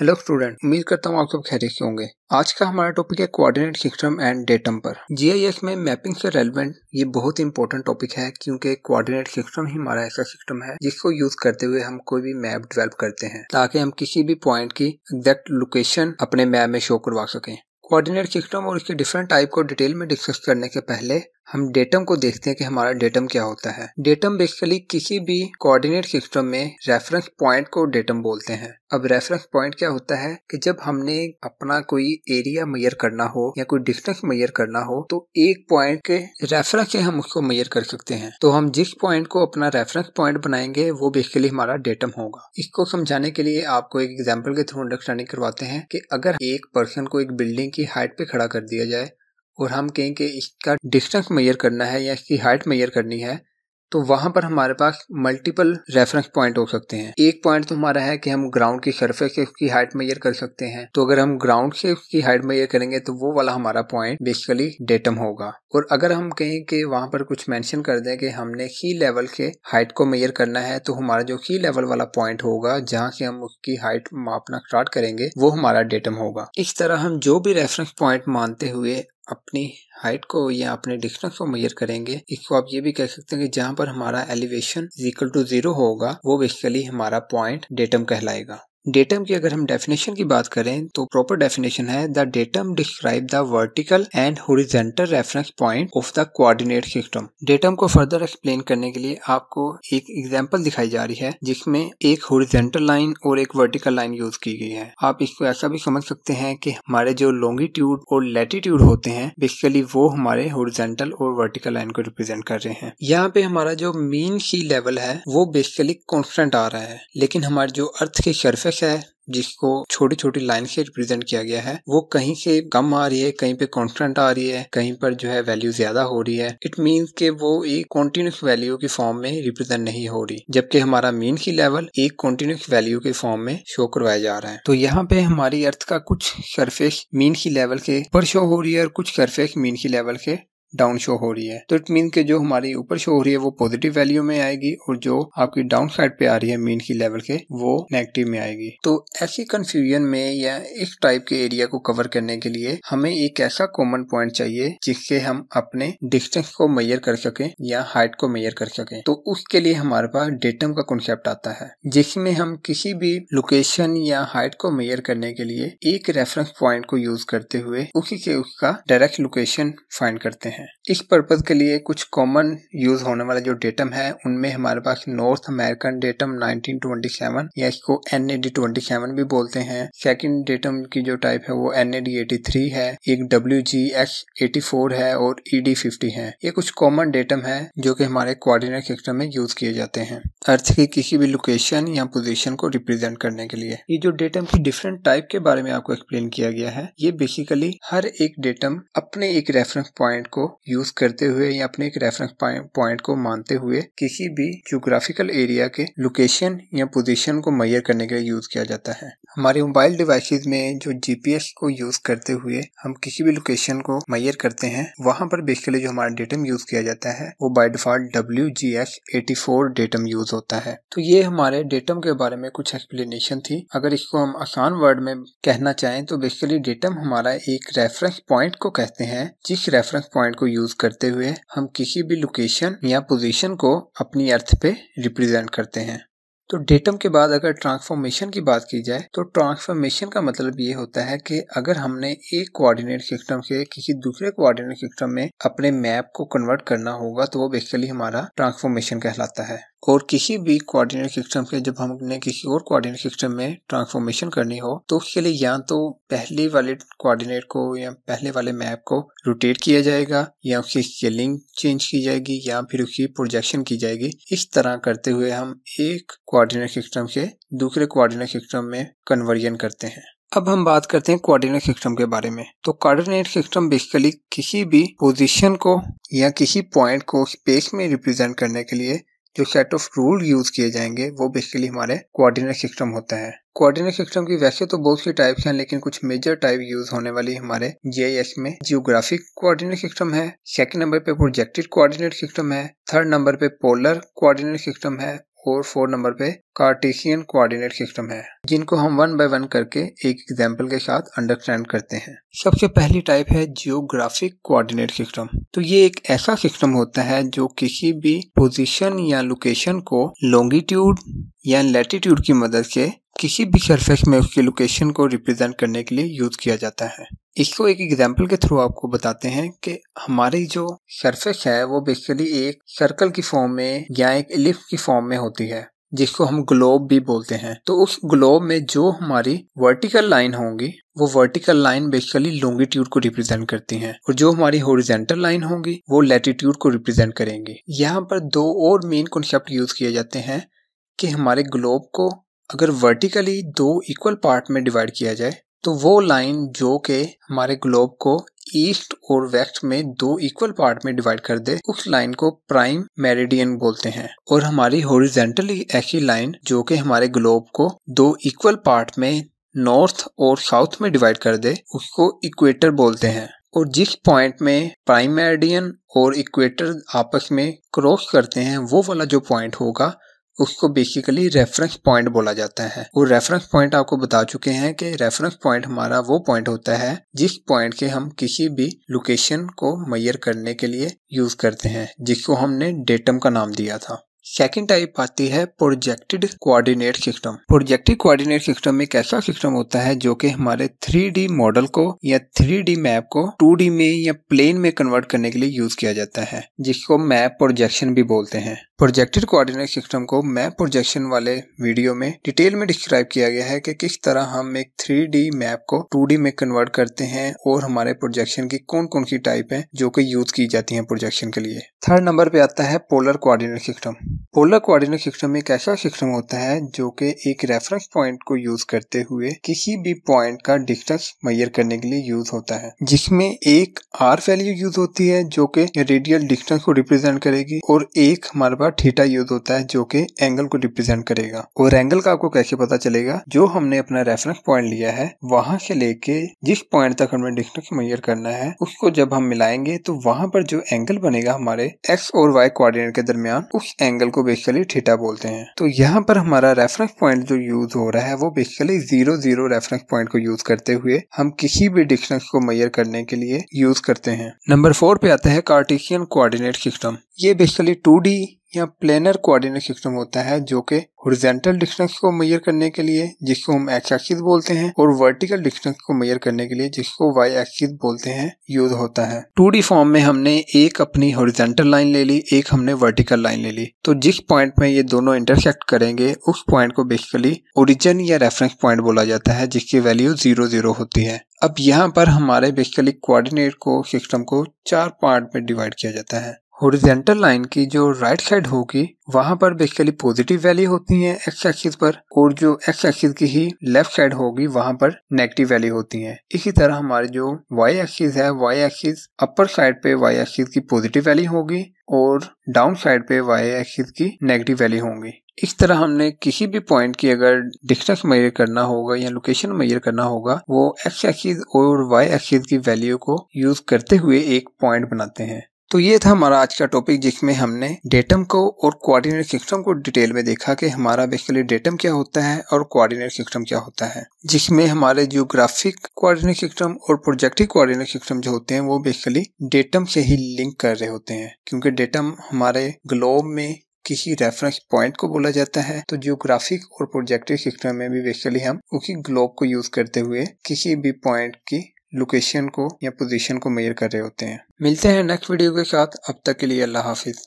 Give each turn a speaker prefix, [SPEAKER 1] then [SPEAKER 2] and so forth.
[SPEAKER 1] hello student उम्मीद करता हूँ आप सब खैरियत के होंगे आज का हमारा टॉपिक है कोऑर्डिनेट सिस्टम एंड डेटम पर जीआईएस में मैपिंग से रेलेवेंट ये बहुत इंपॉर्टेंट टॉपिक है क्योंकि कोऑर्डिनेट सिस्टम ही हमारा ऐसा सिस्टम है जिसको यूज करते हुए हम कोई भी मैप डेवलप करते हैं ताकि हम किसी भी पॉइंट की एग्जैक्ट लोकेशन अपने मैप में शो करवा सकें कोऑर्डिनेट सिस्टम और इसके डिफरेंट टाइप को डिटेल में डिस्कस करने के पहले हम डेटम को देखते हैं कि हमारा डेटम क्या होता है डेटम बेसिकली किसी भी कोऑर्डिनेट सिस्टम में रेफरेंस पॉइंट को डेटम बोलते हैं अब रेफरेंस पॉइंट क्या होता है कि जब हमने अपना कोई एरिया मैयर करना हो या कोई डिस्टेंस मैयर करना हो तो एक पॉइंट के रेफरेंस से हम उसको मैयर कर सकते हैं तो हम जिस पॉइंट को अपना रेफरेंस पॉइंट बनाएंगे वो बेसिकली हमारा डेटम होगा इसको समझाने के लिए आपको एक एग्जाम्पल के थ्रू अंडरस्टैंडिंग करवाते हैं कि अगर एक पर्सन को एक बिल्डिंग की हाइट पे खड़ा कर दिया जाए और हम कहें कि इसका डिस्टेंस मैयर करना है या इसकी हाइट मैयर करनी है तो वहाँ पर हमारे पास मल्टीपल रेफरेंस पॉइंट हो सकते हैं एक पॉइंट तो हमारा है कि हम ग्राउंड की सरफेस से उसकी हाइट मेजर कर सकते हैं तो अगर हम ग्राउंड से उसकी हाइट मेजर करेंगे तो वो वाला हमारा पॉइंट बेसिकली डेटम होगा और अगर हम कहें कि वहाँ पर कुछ मेंशन कर दें कि हमने सी लेवल के हाइट को मेजर करना है तो हमारा जो सी लेवल वाला पॉइंट होगा जहाँ से हम उसकी हाइट मापना स्टार्ट करेंगे वो हमारा डेटम होगा इस तरह हम जो भी रेफरेंस पॉइंट मानते हुए अपनी हाइट को या अपने डिस्टेंस को मेजर करेंगे इसको आप ये भी कह सकते हैं कि जहाँ पर हमारा एलिवेशन इक्वल टू जीरो होगा वो बेसिकली हमारा पॉइंट डेटम कहलाएगा डेटम की अगर हम डेफिनेशन की बात करें तो प्रॉपर डेफिनेशन है the datum describe the vertical and horizontal reference point of the coordinate system datum को फर्दर एक्सप्लेन करने के लिए आपको एक एग्जाम्पल दिखाई जा रही है जिसमें एक होरिजेंटल लाइन और एक वर्टिकल लाइन यूज की गई है आप इसको ऐसा भी समझ सकते हैं कि हमारे जो लॉन्गिट्यूड और लेटिट्यूड होते हैं बेसिकली वो हमारे होरिजेंटल और वर्टिकल लाइन को रिप्रेजेंट कर रहे हैं यहाँ पे हमारा जो मीन सी लेवल है वो बेसिकली कॉन्स्टेंट आ रहा है लेकिन हमारे जो अर्थ के सर्फेस सर्कस है जिसको छोटी छोटी लाइन से रिप्रेजेंट किया गया है वो कहीं से कम आ रही है कहीं पे कॉन्स्टेंट आ रही है कहीं पर जो है वैल्यू ज्यादा हो रही है इट मीन्स के वो एक कॉन्टिन्यूस वैल्यू के फॉर्म में रिप्रेजेंट नहीं हो रही जबकि हमारा मीन की लेवल एक कॉन्टिन्यूस वैल्यू के फॉर्म में शो करवाया जा रहा है तो यहाँ पे हमारी अर्थ का कुछ सरफेस मीन की लेवल के पर शो हो रही है और कुछ सरफेस मीन की लेवल के डाउन शो हो रही है तो इट मीन के जो हमारी ऊपर शो हो रही है वो पॉजिटिव वैल्यू में आएगी और जो आपकी डाउन साइड पे आ रही है मीन की लेवल के वो नेगेटिव में आएगी तो ऐसी कंफ्यूजन में या इस टाइप के एरिया को कवर करने के लिए हमें एक ऐसा कॉमन पॉइंट चाहिए जिससे हम अपने डिस्टेंस को मेयर कर सके या हाइट को मेयर कर सके तो उसके लिए हमारे पास डेटम का कॉन्सेप्ट आता है जिसमें हम किसी भी लोकेशन या हाइट को मेयर करने के लिए एक रेफरेंस पॉइंट को यूज करते हुए उसी से उसका डायरेक्ट लोकेशन फाइंड करते हैं हैं इस पर्पज़ के लिए कुछ कॉमन यूज़ होने वाला जो डेटम है उनमें हमारे पास नॉर्थ अमेरिकन डेटम 1927 या इसको एन भी बोलते हैं सेकंड डेटम की जो टाइप है वो एन है एक डब्ल्यू है और ई e है ये कुछ कॉमन डेटम है जो कि हमारे कोऑर्डिनेट सिस्टम में यूज़ किए जाते हैं अर्थ की किसी भी लोकेशन या पोजीशन को रिप्रेजेंट करने के लिए ये जो डेटम की डिफरेंट टाइप के बारे में आपको एक्सप्लेन किया गया है ये बेसिकली हर एक डेटम अपने एक रेफरेंस पॉइंट को यूज करते हुए या अपने एक रेफरेंस पॉइंट को मानते हुए किसी भी जोग्राफिकल एरिया के लोकेशन या पोजिशन को मैयर करने के लिए यूज किया जाता है हमारे मोबाइल डिवाइसेस में जो जीपीएस को यूज़ करते हुए हम किसी भी लोकेशन को मैयर करते हैं वहाँ पर बेसिकली जो हमारा डेटम यूज़ किया जाता है वो by default W G S eighty four datum use होता है तो ये हमारे डेटम के बारे में कुछ एक्सप्लेनेशन थी अगर इसको हम आसान वर्ड में कहना चाहें तो बेसिकली डेटम हमारा एक रेफरेंस पॉइंट को कहते हैं जिस रेफरेंस पॉइंट को यूज़ करते हुए हम किसी भी लोकेशन या पोजिशन को अपनी अर्थ पे रिप्रेजेंट करते हैं तो डेटम के बाद अगर ट्रांसफॉर्मेशन की बात की जाए तो ट्रांसफॉर्मेशन का मतलब ये होता है कि अगर हमने एक कोऑर्डिनेट सिस्टम से किसी दूसरे कोऑर्डिनेट सिस्टम में अपने मैप को कन्वर्ट करना होगा तो वो बेसिकली हमारा ट्रांसफॉर्मेशन कहलाता है और किसी भी कोऑर्डिनेट सिस्टम से जब हम अपने किसी और कोऑर्डिनेट सिस्टम में ट्रांसफॉर्मेशन करनी हो तो उसके लिए या तो पहले वाले कोऑर्डिनेट को या पहले वाले मैप को रोटेट किया जाएगा या उसकी स्केलिंग चेंज की जाएगी या फिर उसकी प्रोजेक्शन की जाएगी इस तरह करते हुए हम एक कोऑर्डिनेट सिस्टम से दूसरे कोऑर्डिनेट सिस्टम में कन्वर्जन करते हैं अब हम बात करते हैं कोऑर्डिनेट सिस्टम के बारे में तो कोऑर्डिनेट सिस्टम बेसिकली किसी भी पोजीशन को या किसी पॉइंट को स्पेस में रिप्रेजेंट करने के लिए जो सेट ऑफ रूल यूज किए जाएंगे वो बेसिकली हमारे कोऑर्डिनेट सिस्टम होते हैं कोऑर्डिनेट सिस्टम की वैसे तो बहुत सी टाइप्स हैं लेकिन कुछ मेजर टाइप यूज होने वाली हमारे जीआईएस में जियोग्राफिक कोऑर्डिनेट सिस्टम है सेकंड नंबर पे प्रोजेक्टेड कोऑर्डिनेट सिस्टम है थर्ड नंबर पे पोलर कोऑर्डिनेट सिस्टम है और फोर नंबर पे कार्टेशियन कोऑर्डिनेट सिस्टम है जिनको हम वन बाय वन करके एक एग्जाम्पल के साथ अंडरस्टैंड करते हैं सबसे पहली टाइप है जियोग्राफिक कोऑर्डिनेट सिस्टम तो ये एक ऐसा सिस्टम होता है जो किसी भी पोजीशन या लोकेशन को लॉन्गिट्यूड या लेटिट्यूड की मदद से किसी भी सरफेस में उसकी लोकेशन को रिप्रेजेंट करने के लिए यूज किया जाता है इसको एक एग्जाम्पल के थ्रू आपको बताते हैं कि हमारी जो सरफेस है वो बेसिकली एक सर्कल की फॉर्म में या एक इलिप्स की फॉर्म में होती है जिसको हम ग्लोब भी बोलते हैं तो उस ग्लोब में जो हमारी वर्टिकल लाइन होंगी वो वर्टिकल लाइन बेसिकली लॉन्गिट्यूड को रिप्रेजेंट करती हैं और जो हमारी होरिजेंटल लाइन होंगी वो लेटिट्यूड को रिप्रेजेंट करेंगी यहाँ पर दो और मेन कॉन्सेप्ट यूज किए जाते हैं कि हमारे ग्लोब को अगर वर्टिकली दो इक्वल पार्ट में डिवाइड किया जाए तो वो लाइन जो कि हमारे ग्लोब को ईस्ट और वेस्ट में दो इक्वल पार्ट में डिवाइड कर दे उस लाइन को प्राइम मेरिडियन बोलते हैं और हमारी हॉरिजेंटली ऐसी लाइन जो के हमारे ग्लोब को दो इक्वल पार्ट में नॉर्थ और साउथ में डिवाइड कर दे उसको इक्वेटर बोलते हैं और जिस पॉइंट में प्राइम मेरिडियन और इक्वेटर आपस में क्रॉस करते हैं वो वाला जो पॉइंट होगा उसको बेसिकली रेफरेंस पॉइंट बोला जाता है वो रेफरेंस पॉइंट आपको बता चुके हैं कि रेफरेंस पॉइंट हमारा वो पॉइंट होता है जिस पॉइंट के हम किसी भी लोकेशन को मैयर करने के लिए यूज करते हैं जिसको हमने डेटम का नाम दिया था सेकेंड टाइप आती है projected coordinate system projected coordinate system एक ऐसा सिस्टम होता है जो कि हमारे 3D मॉडल को या 3D मैप को 2D में या प्लेन में कन्वर्ट करने के लिए यूज किया जाता है जिसको मैप प्रोजेक्शन भी बोलते हैं प्रोजेक्टेड कोऑर्डिनेट सिस्टम को मैप प्रोजेक्शन वाले वीडियो में डिटेल में डिस्क्राइब किया गया है कि किस तरह हम एक 3D मैप को 2D में कन्वर्ट करते हैं और हमारे प्रोजेक्शन की कौन कौन सी टाइप है जो कि यूज की जाती है प्रोजेक्शन के लिए थर्ड नंबर पे आता है polar coordinate system polar coordinate system एक ऐसा सिस्टम होता है जो कि एक रेफरेंस पॉइंट को यूज करते हुए किसी भी पॉइंट का डिस्टेंस मैयर करने के लिए यूज होता है जिसमें एक आर वैल्यू यूज होती है जो कि रेडियल डिस्टेंस को रिप्रेजेंट करेगी और एक हमारे पास थीटा यूज होता है जो कि एंगल को रिप्रेजेंट करेगा और एंगल का आपको कैसे पता चलेगा जो हमने अपना रेफरेंस पॉइंट लिया है वहां से लेके जिस पॉइंट तक हमें डिस्टेंस मैयर करना है उसको जब हम मिलाएंगे तो वहां पर जो एंगल बनेगा हमारे एक्स और वाई कोऑर्डिनेट के दरमियान उस एंगल एंगल को बेसिकली ठीटा बोलते हैं तो यहाँ पर हमारा रेफरेंस पॉइंट जो यूज हो रहा है वो basically zero zero reference point को यूज करते हुए हम किसी भी डिस्टेंस को मैयर करने के लिए यूज करते हैं नंबर फोर पे आता है कार्टिशियन कोऑर्डिनेट सिस्टम ये बेसिकली टू या प्लेनर कोऑर्डिनेट सिस्टम होता है जो कि हॉरिजॉन्टल डिस्टेंस को मेजर करने के लिए जिसको हम एक्स एक्सिस बोलते हैं और वर्टिकल डिस्टेंस को मेजर करने के लिए जिसको वाई एक्सिस बोलते हैं यूज होता है टू फॉर्म में हमने एक अपनी हॉरिजॉन्टल लाइन ले ली एक हमने वर्टिकल लाइन ले ली तो जिस पॉइंट में ये दोनों इंटरसेक्ट करेंगे उस पॉइंट को बेसिकली ओरिजिन या रेफरेंस पॉइंट बोला जाता है जिसकी वैल्यू जीरो जीरो होती है अब यहाँ पर हमारे बेसिकली कोऑर्डिनेट को सिस्टम को चार पार्ट में डिवाइड किया जाता है हॉरिजेंटल लाइन की जो राइट साइड होगी वहां पर बेसिकली पॉजिटिव वैल्यू होती है एक्स एक्सिस पर और जो एक्स एक्सिस की ही लेफ्ट साइड होगी वहां पर नेगेटिव वैल्यू होती है इसी तरह हमारे जो वाई एक्सिस है वाई एक्सिस अपर साइड पे वाई एक्सिस की पॉजिटिव वैल्यू होगी और डाउन साइड पे वाई एक्सिस की नेगेटिव वैल्यू होंगी इस तरह हमने किसी भी पॉइंट की अगर डिस्टेंस मेजर करना होगा या लोकेशन मेजर करना होगा वो एक्स एक्सिस और वाई एक्सिस की वैल्यू को यूज करते हुए एक पॉइंट बनाते हैं तो ये था हमारा आज का टॉपिक जिसमें हमने डेटम को और कोऑर्डिनेट सिस्टम को डिटेल में देखा कि हमारा बेसिकली डेटम क्या होता है और कोऑर्डिनेट सिस्टम क्या होता है जिसमें हमारे जियोग्राफिक कोऑर्डिनेट सिस्टम और प्रोजेक्टिव कोऑर्डिनेट सिस्टम जो होते हैं वो बेसिकली डेटम से ही लिंक कर रहे होते हैं क्योंकि डेटम हमारे ग्लोब में किसी रेफरेंस पॉइंट को बोला जाता है तो जियोग्राफिक और प्रोजेक्टिव सिस्टम में भी बेसिकली हम उसी ग्लोब को यूज करते हुए किसी भी पॉइंट की लोकेशन को या पोजीशन को मेयर कर रहे होते हैं मिलते हैं नेक्स्ट वीडियो के साथ अब तक के लिए अल्लाह हाफिज़